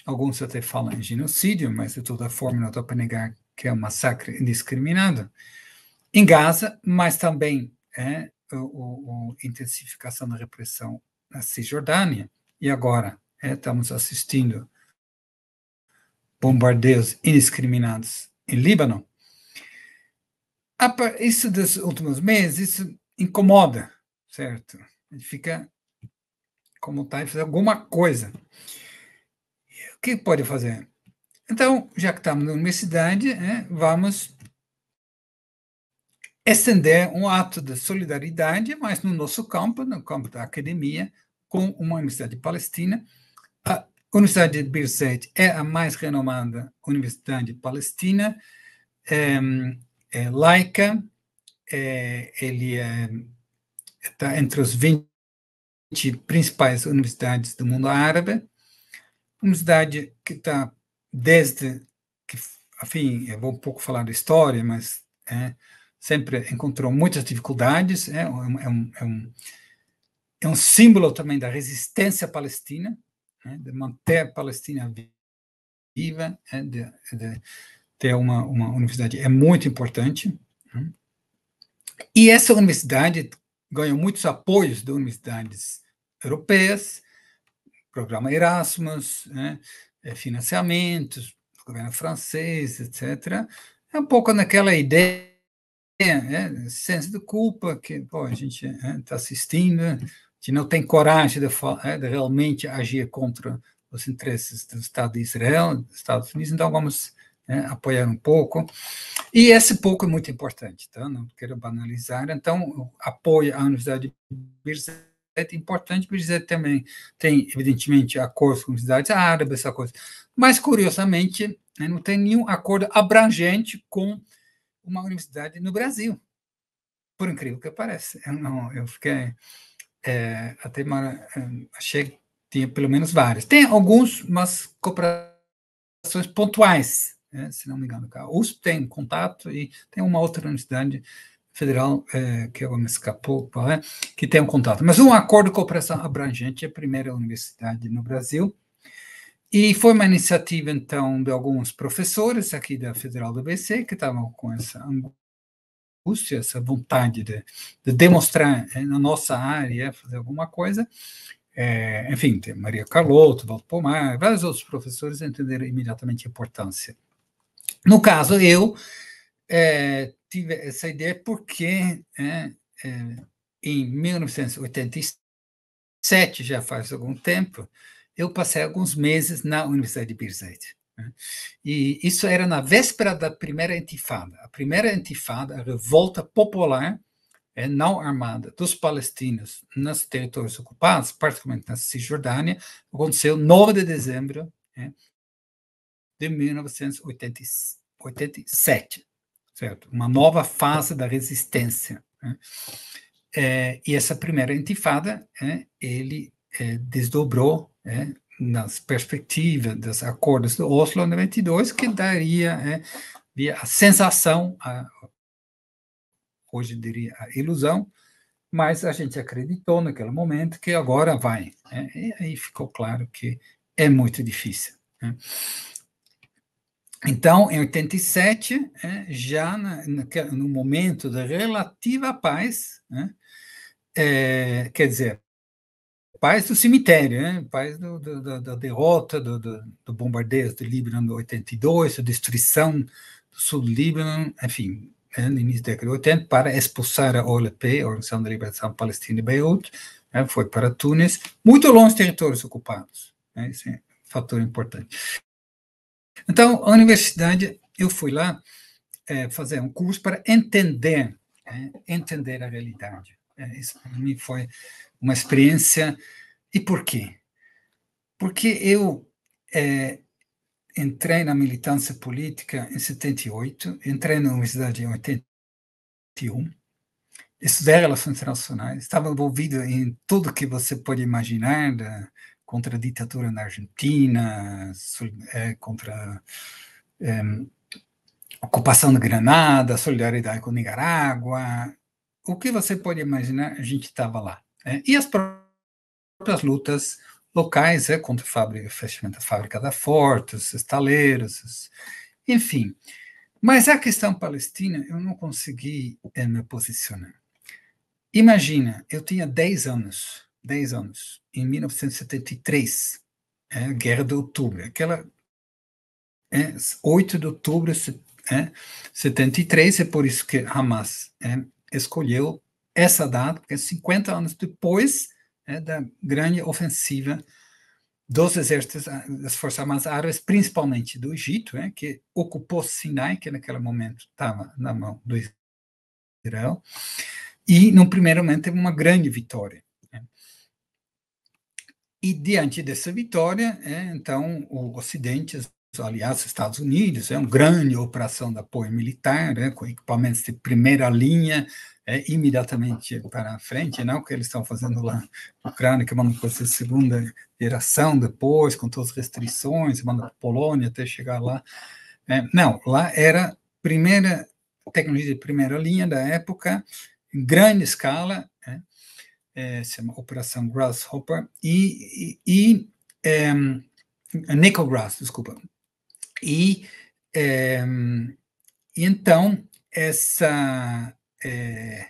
Speaker 2: alguns até falam em genocídio, mas de toda forma não estou para negar que é um massacre indiscriminado, em Gaza, mas também é, o, o intensificação da repressão na Cisjordânia, e agora é, estamos assistindo bombardeios indiscriminados em Líbano, isso dos últimos meses, isso incomoda, certo? A gente fica como está e fazer alguma coisa. O que pode fazer? Então, já que estamos na universidade, né, vamos estender um ato de solidariedade, mas no nosso campo, no campo da academia, com uma universidade palestina. A Universidade de Bir é a mais renomada universidade palestina. É, é, laica, é, ele está é, entre os 20 principais universidades do mundo árabe, universidade que está desde, que, enfim, eu vou um pouco falar da história, mas é, sempre encontrou muitas dificuldades, é, é um, um, é um símbolo também da resistência palestina, né, de manter a Palestina viva, é, de, de, ter uma, uma universidade é muito importante. Né? E essa universidade ganhou muitos apoios de universidades europeias, programa Erasmus, né? É, financiamentos, governo francês, etc. É um pouco naquela ideia, né? senso de culpa que pô, a gente está né, assistindo, né? a gente não tem coragem de, de realmente agir contra os interesses do Estado de Israel, dos Estados Unidos, então vamos né, apoiar um pouco. E esse pouco é muito importante, tá? não quero banalizar. Então, apoio à Universidade de Birzeit é importante. Birzeit também tem, evidentemente, acordos com universidades árabes, essa coisa. Mas, curiosamente, né, não tem nenhum acordo abrangente com uma universidade no Brasil. Por incrível que pareça. Eu, não, eu fiquei. É, até é, achei que tinha pelo menos várias Tem alguns, mas cooperações pontuais né, se não me engano. A USP tem contato e tem uma outra universidade federal, é, que agora me escapou, é, que tem um contato. Mas um acordo de cooperação abrangente é a primeira universidade no Brasil. E foi uma iniciativa, então, de alguns professores aqui da Federal do BC, que estavam com essa angústia, essa vontade de, de demonstrar é, na nossa área, fazer alguma coisa. É, enfim, tem Maria Carlotto, Valdo Pomar, vários outros professores entenderam imediatamente a importância no caso, eu é, tive essa ideia porque é, é, em 1987, já faz algum tempo, eu passei alguns meses na Universidade de Birzeit. Né? E isso era na véspera da primeira intifada. A primeira intifada, a revolta popular é, não armada dos palestinos nos territórios ocupados, particularmente na Cisjordânia, aconteceu 9 de dezembro é, de 1987, certo? Uma nova fase da resistência. Né? É, e essa primeira intifada, é, ele é, desdobrou né, nas perspectivas dos acordos de Oslo 92, que daria né, a sensação, a, hoje diria a ilusão, mas a gente acreditou naquele momento que agora vai. Né? E aí ficou claro que é muito difícil. Né? Então, em 87, é, né, já na, no momento da relativa paz, né, é, quer dizer, paz do cemitério, né, paz do, do, da derrota, do, do, bombardeio do Líbano 82, a destruição do sul do Líbano, enfim, é, no início da década de 80, para expulsar a OLP, a Organização de Libertação Palestina de Beirute, né, foi para Túnez, muito longe dos territórios ocupados. Né, esse é um fator importante. Então, a universidade, eu fui lá é, fazer um curso para entender, é, entender a realidade. É, isso para mim foi uma experiência. E por quê? Porque eu eh, entrei na militância política em 78, entrei na universidade em 81, estudei relações internacionais, estava envolvido em tudo que você pode imaginar, da contra a ditadura na Argentina, é, contra a é, ocupação de Granada, solidariedade com Nicarágua. O que você pode imaginar, a gente estava lá. Né? E as próprias lutas locais, é, contra a fábrica, o fechamento da fábrica da Fortes, estaleiros, enfim. Mas a questão palestina, eu não consegui é, me posicionar. Imagina, eu tinha 10 anos 10 anos, em 1973, é, Guerra de Outubro, aquela é, 8 de outubro de é, 73, é por isso que Hamas é, escolheu essa data, porque 50 anos depois é, da grande ofensiva dos exércitos das forças armadas árabes, principalmente do Egito, é, que ocupou Sinai, que naquele momento estava na mão do Israel, e no primeiro momento teve uma grande vitória. E diante dessa vitória, é, então, o Ocidente, aliás, os Estados Unidos, é uma grande operação de apoio militar, né, com equipamentos de primeira linha, é, imediatamente para a frente, não né, o que eles estão fazendo lá na Ucrânia, que é uma coisa de segunda geração depois, com todas as restrições, manda para a Polônia até chegar lá. É, não, lá era primeira tecnologia de primeira linha da época, em grande escala, é, chama Operação Grasshopper, e, e, e Nickel Grass, desculpa. E, e então, essa, é,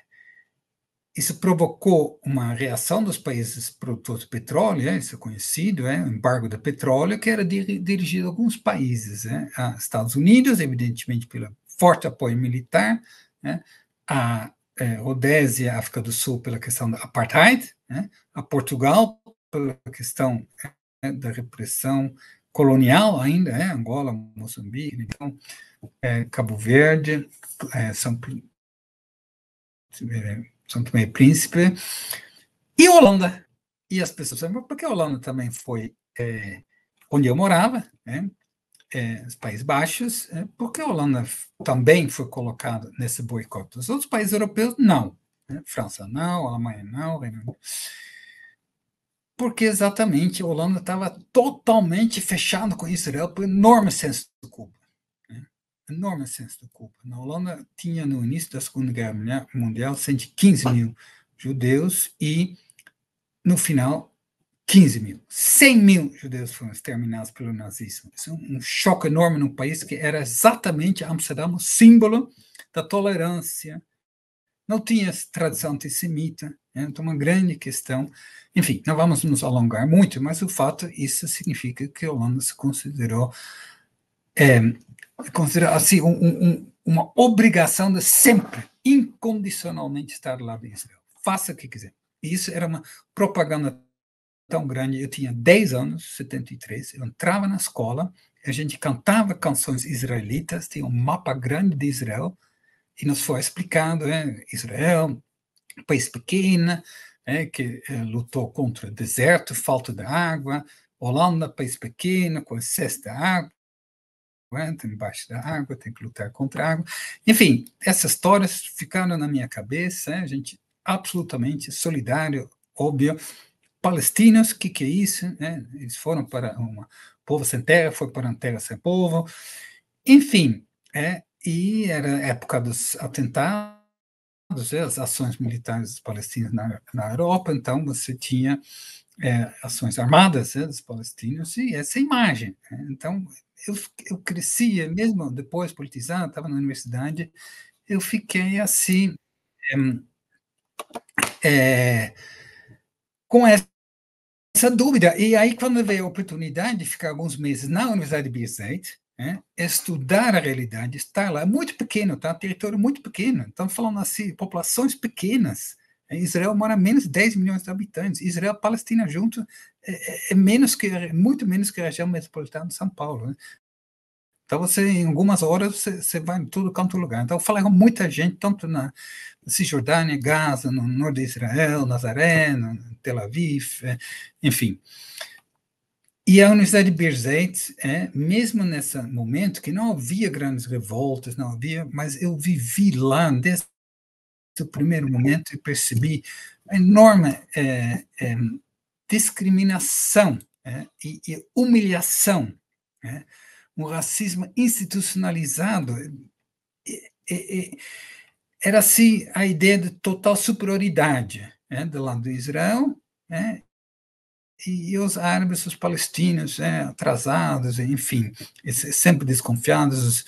Speaker 2: isso provocou uma reação dos países produtores de petróleo, é, isso é conhecido, é, o embargo do petróleo, que era dir, dirigido a alguns países, é, a Estados Unidos, evidentemente, pelo forte apoio militar, né, a é, Rodésia, África do Sul, pela questão da apartheid, né? a Portugal, pela questão né, da repressão colonial ainda, né? Angola, Moçambique, então, é, Cabo Verde, é, São, é, São Tomé e Príncipe, e Holanda. E as pessoas, porque a Holanda também foi é, onde eu morava, né? é, os Países Baixos, é, porque a Holanda também foi colocada nesse boicote. Os outros países europeus, não. Né? França não, Alemanha não, Reino Unido. Porque exatamente a Holanda estava totalmente fechada com Israel por enorme senso de culpa. Né? Enorme senso de culpa. Na Holanda tinha, no início da Segunda Guerra Mundial, 115 mil judeus e, no final, 15 mil, 100 mil judeus foram exterminados pelo nazismo. Isso é um choque enorme num país que era exatamente Amsterdã, o símbolo da tolerância. Não tinha tradição antissemita, né? então uma grande questão. Enfim, não vamos nos alongar muito, mas o fato isso significa que a Holanda se considerou é, considerou assim um, um, uma obrigação de sempre, incondicionalmente estar lá em Israel. Faça o que quiser. E isso era uma propaganda tão grande, eu tinha 10 anos, 73, eu entrava na escola, a gente cantava canções israelitas, tinha um mapa grande de Israel, e nos foi explicado, né, Israel, um país pequeno, né, que eh, lutou contra o deserto, falta de água, Holanda, país pequeno, com excesso de água, aguenta né, embaixo da água, tem que lutar contra a água. Enfim, essas histórias ficaram na minha cabeça, né, a gente absolutamente solidário, óbvio, palestinos, o que, que é isso? Né? Eles foram para um povo sem terra, foi para uma terra sem povo. Enfim, é, e era época dos atentados, né? as ações militares dos na, na Europa, então você tinha é, ações armadas é, dos palestinos e essa imagem. Né? Então, eu, eu crescia, mesmo depois politizado, estava na universidade, eu fiquei assim, é, é com essa essa dúvida. E aí, quando veio a oportunidade de ficar alguns meses na Universidade de Birzeit, é, né, estudar a realidade, estar lá, é muito pequeno, tá? Um território muito pequeno. Estamos falando assim, populações pequenas. Israel mora menos de 10 milhões de habitantes. Israel e Palestina junto é, é, é, menos que muito menos que a região metropolitana de São Paulo. Né? Então, você, em algumas horas, você, você vai em todo quanto é lugar. Então, com muita gente, tanto na Cisjordânia, Gaza, no norte de Israel, Nazaré, no Tel Aviv, é, enfim. E a Universidade de Birzeit, é, mesmo nesse momento, que não havia grandes revoltas, não havia, mas eu vivi lá desde o primeiro momento e percebi a enorme é, é, discriminação é, e, e, humilhação é, um racismo institucionalizado. É, é, é, era assim a ideia de total superioridade né, do lado de Israel, né, e os árabes, os palestinos, né, atrasados, enfim, sempre desconfiados, os,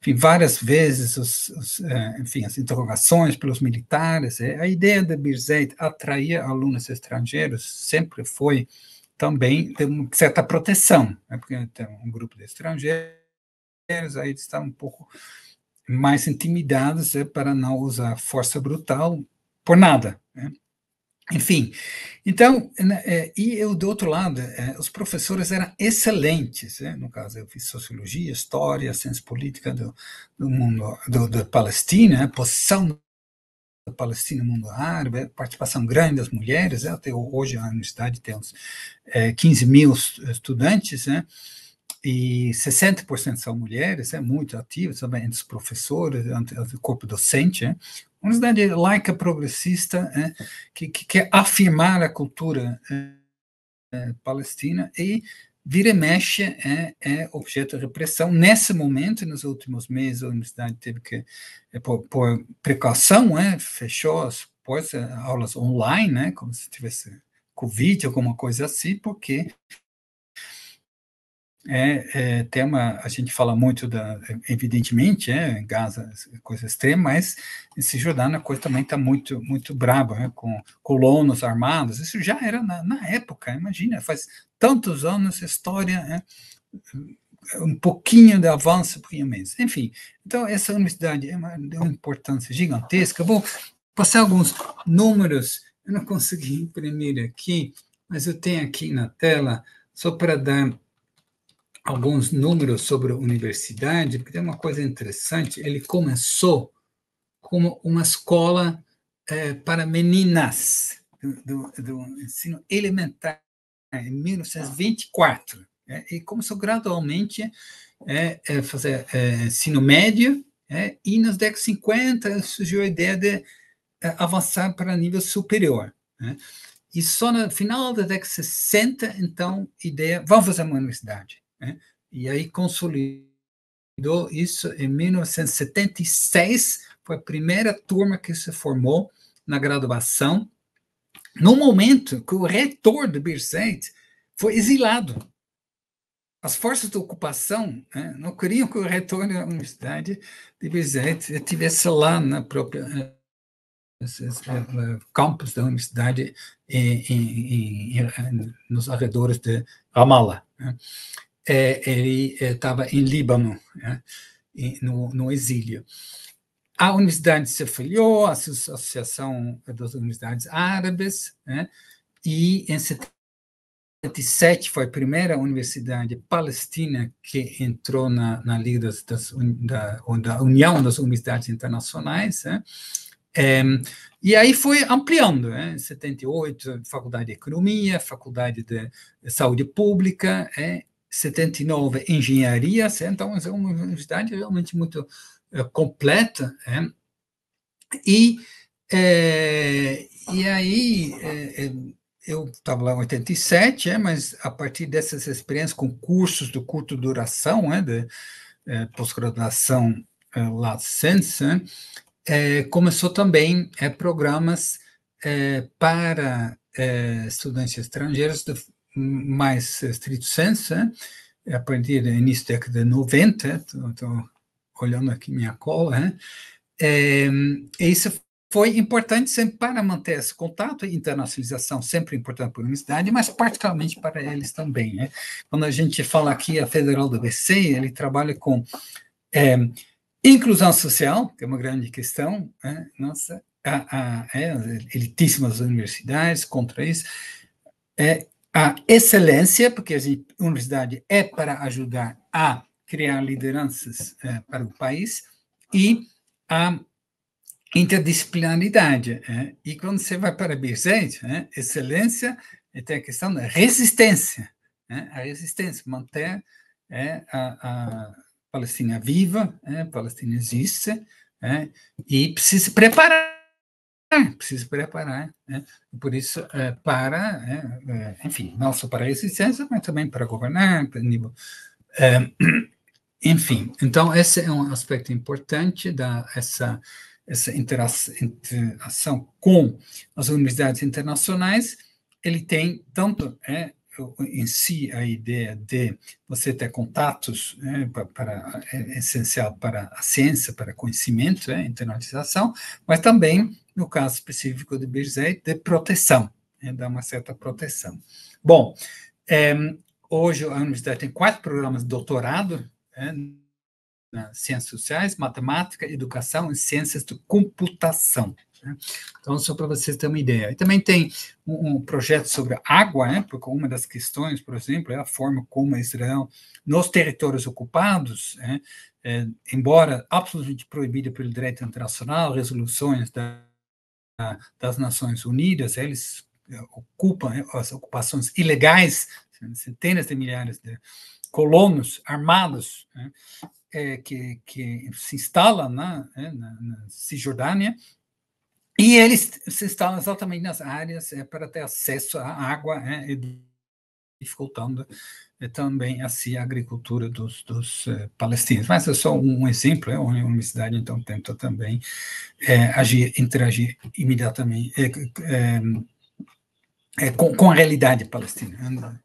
Speaker 2: enfim, várias vezes os, os, enfim, as interrogações pelos militares. A ideia de Birzeit atrair alunos estrangeiros sempre foi também tem uma certa proteção, né? porque tem um grupo de estrangeiros, aí eles estão um pouco mais intimidados né? para não usar força brutal por nada. Né? Enfim, então, né, é, e eu do outro lado, é, os professores eram excelentes, né? no caso eu fiz sociologia, história, ciência política do, do mundo, do, da Palestina, né, posição da Palestina no mundo árabe, é participação grande das mulheres, é, até hoje a universidade tem uns é, 15 mil estudantes, né? e 60% são mulheres, é muito ativas, também entre os professores, entre o corpo docente. É. Uma universidade laica progressista que, que quer afirmar a cultura é, palestina e vira e mexe é, é, objeto de repressão. Nesse momento, nos últimos meses, a universidade teve que, é, por, por precaução, é, fechou as portas, é, aulas online, né, como se tivesse Covid, alguma coisa assim, porque é, é, tema, a gente fala muito, da, evidentemente, é, Gaza, coisa extrema, mas esse Jordana, a coisa também está muito, muito braba, né, com colonos armados, isso já era na, na época, imagina, faz tantos anos, história, né, um pouquinho de avanço, um pouquinho menos. Enfim, então essa universidade é uma, de uma importância gigantesca. Eu vou passar alguns números, eu não consegui imprimir aqui, mas eu tenho aqui na tela, só para dar alguns números sobre a universidade, porque tem uma coisa interessante, ele começou como uma escola é, para meninas do, do, do, ensino elementar, em 1924. É, né? e começou gradualmente é, é fazer ensino médio, né? e nos décadas 50 surgiu a ideia de avançar para nível superior. Né? E só no final da década 60, então, ideia, vamos fazer uma universidade. Né? E aí consolidou isso em 1976, foi a primeira turma que se formou na graduação, no momento que o reitor de Birzeit foi exilado. As forças de ocupação né, não queriam que o reitor da Universidade de Birzeit estivesse lá na própria eh, eh, campus da universidade em, em, em, nos arredores de Ramallah. Né é, ele estava é, em Líbano, né, no, no exílio. A universidade se afiliou à Associação das Universidades Árabes, né, e em 77 foi a primeira universidade palestina que entrou na, na Liga das, das da, da, União das Universidades Internacionais. Né? É, e aí foi ampliando, né? em 78, Faculdade de Economia, Faculdade de Saúde Pública, é, 79 engenharia, assim, então é uma universidade realmente muito é, completa. É? E, é, e aí eh, eu estava lá em 87, é, mas a partir dessas experiências com cursos de curta duração, é, de pós-graduação é, La Sense, começou também é, programas para estudantes estrangeiros de mais estrito eh, senso, né? a partir do início da década de 90, estou olhando aqui minha cola, é, isso foi importante sempre para manter esse contato, internacionalização sempre é importante para a universidade, mas particularmente para eles também. Né? Quando a gente fala aqui a Federal do BC, ele trabalha com é, inclusão social, que é uma grande questão, né? nossa, a, a, é, elitíssimas universidades contra isso, é, a excelência, porque a universidade é para ajudar a criar lideranças é, para o país, e a interdisciplinaridade. É? E quando você vai para Birzeit, é, excelência é, tem a questão da resistência, né? a resistência, manter é, a, a, Palestina viva, é, a Palestina existe, e precisa se preparar é, precisa preparar, né? por isso, é, para, né, é, enfim, não só para a existência, mas também para governar, para nível. É, enfim, então, esse é um aspecto importante da essa essa interação com as universidades internacionais, ele tem tanto é, em si a ideia de você ter contatos é, para, é essencial para a ciência, para conhecimento, é, internalização, mas também no caso específico de Birzeit, de proteção, né, dá uma certa proteção. Bom, é, hoje a universidade tem quatro programas de doutorado em né, nas ciências sociais, matemática, educação e ciências de computação. Né. Então, só para vocês terem uma ideia. E também tem um, um projeto sobre água, né, porque uma das questões, por exemplo, é a forma como Israel, nos territórios ocupados, é, embora absolutamente proibida pelo direito internacional, resoluções da das Nações Unidas, eles é, ocupam né, as ocupações ilegais, centenas de milhares de colonos armados né, é, que, que, se instalam na, né, na, na Cisjordânia, e eles se instalam exatamente nas áreas é, para ter acesso à água né, e dificultando eh, também assim a agricultura dos, dos eh, palestinos. Mas é só um exemplo, é, onde a universidade então tenta também eh, agir, interagir imediatamente eh, eh, com, com, a realidade palestina.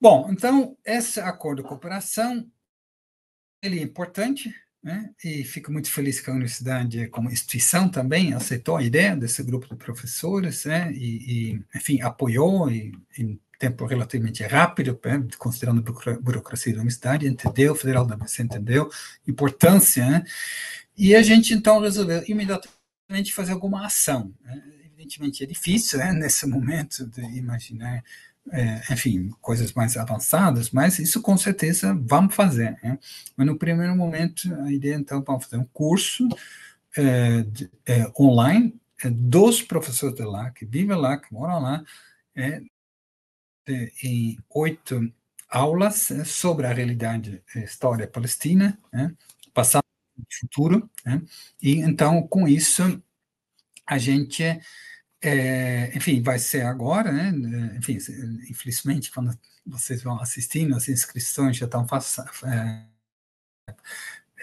Speaker 2: Bom, então, esse acordo de cooperação, ele é importante, né? e fico muito feliz que a universidade, como instituição também, aceitou a ideia desse grupo de professores, né? e, e enfim, apoiou e, e tempo relativamente rápido, eh, considerando a burocracia do universidade, entendeu, o federal da BC entendeu, importância, né, e a gente então resolveu imediatamente fazer alguma ação. Né, evidentemente é difícil, né, nesse momento, de imaginar, é, enfim, coisas mais avançadas, mas isso com certeza vamos fazer. Né? Mas no primeiro momento, a ideia então, é fazer um curso é, de, é, online dos professores de lá, que vivem lá, que moram lá, é, é, em oito aulas né, sobre a realidade e é, história palestina, né, passado e futuro. Né, e então, com isso, a gente, é, enfim, vai ser agora, né, é, enfim, infelizmente, quando vocês vão assistindo, as inscrições já estão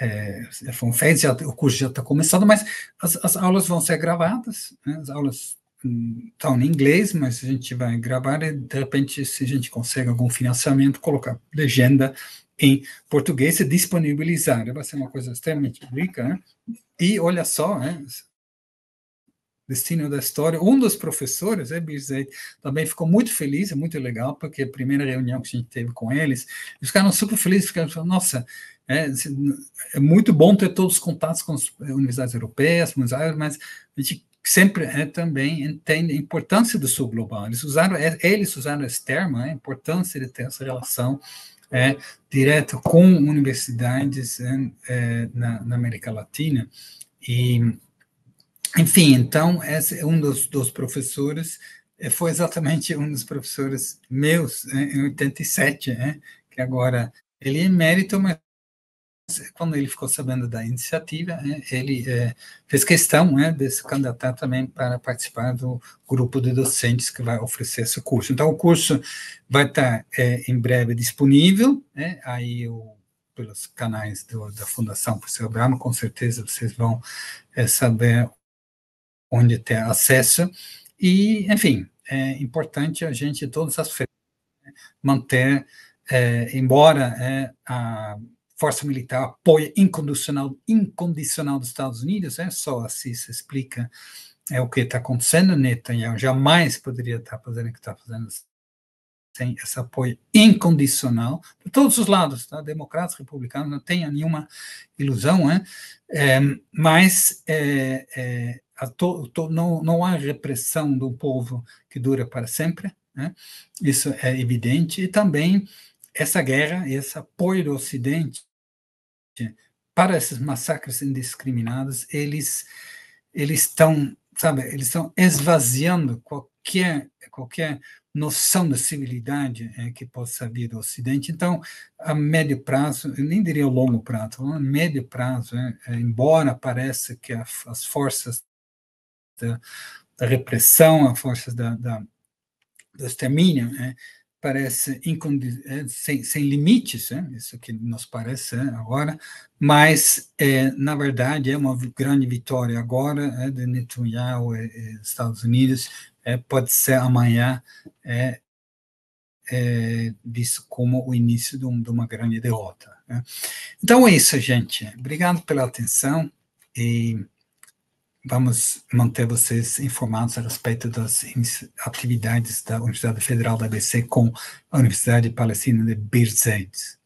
Speaker 2: é, é, feitas, o curso já está começando, mas as, as, aulas vão ser gravadas, né, as aulas estão tá em inglês, mas a gente vai gravar e de repente, se a gente consegue algum financiamento, colocar legenda em português e disponibilizar. Vai ser uma coisa extremamente rica. Né? E olha só, né? destino da história. Um dos professores, é, Birzeit, também ficou muito feliz, é muito legal, porque a primeira reunião que a gente teve com eles, eles ficaram super felizes, ficaram falando, nossa, é, é muito bom ter todos os contatos com as universidades europeias, mas a gente que sempre é, também entende a importância do sul global. Eles usaram, é, eles usaram esse termo, né, a importância de ter essa relação é, direta com universidades né, é, na, na, América Latina. E, enfim, então, esse, é um dos, dos professores é, foi exatamente um dos professores meus, em 87, que agora ele é emérito, mas quando ele ficou sabendo da iniciativa, né, ele é, fez questão né, de se candidatar também para participar do grupo de docentes que vai oferecer esse curso. Então, o curso vai estar é, em breve disponível, né, aí o, pelos canais do, da Fundação Professor Brahma, com certeza vocês vão é, saber onde ter acesso. E, enfim, é importante a gente, todas as né, manter, é, embora né, a força militar, apoio incondicional, incondicional dos Estados Unidos, é só assim se explica é o que está acontecendo, Netanyahu jamais poderia estar tá fazendo o que está fazendo sem esse apoio incondicional de todos os lados, tá? democratas, republicanos, não tenha nenhuma ilusão, né? É, mas é, é, to, to, não, não há repressão do povo que dura para sempre, né? isso é evidente, e também essa guerra, esse apoio do Ocidente para esses massacres indiscriminados, eles eles estão, sabe, eles estão esvaziando qualquer qualquer noção da civilidade é, que possa vir do Ocidente. Então, a médio prazo, eu nem diria longo prazo, a médio prazo, é, é, embora pareça que a, as forças da, da, repressão, as forças da, da do extermínio, né, parece é, sem, sem limites, né? isso que nos parece né, agora, mas, é, na verdade, é uma grande vitória agora é, de Netanyahu e é, é, Estados Unidos, é, pode ser amanhã é, visto como o início de, um, de uma grande derrota. Né? Então é isso, gente. Obrigado pela atenção e vamos manter vocês informados a respeito das atividades da Universidade Federal da ABC com a Universidade Palestina de Birzeit.